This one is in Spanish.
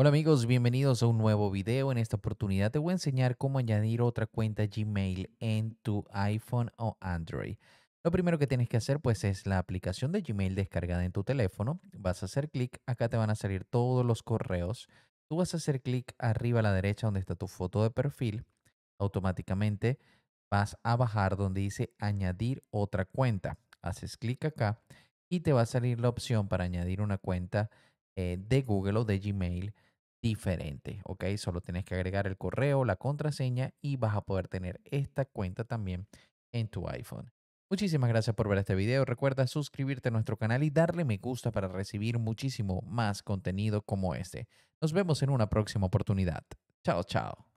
Hola amigos, bienvenidos a un nuevo video. En esta oportunidad te voy a enseñar cómo añadir otra cuenta Gmail en tu iPhone o Android. Lo primero que tienes que hacer pues es la aplicación de Gmail descargada en tu teléfono. Vas a hacer clic, acá te van a salir todos los correos. Tú vas a hacer clic arriba a la derecha donde está tu foto de perfil. Automáticamente vas a bajar donde dice añadir otra cuenta. Haces clic acá y te va a salir la opción para añadir una cuenta eh, de Google o de Gmail diferente, ¿ok? Solo tienes que agregar el correo, la contraseña y vas a poder tener esta cuenta también en tu iPhone. Muchísimas gracias por ver este video. Recuerda suscribirte a nuestro canal y darle me gusta para recibir muchísimo más contenido como este. Nos vemos en una próxima oportunidad. Chao, chao.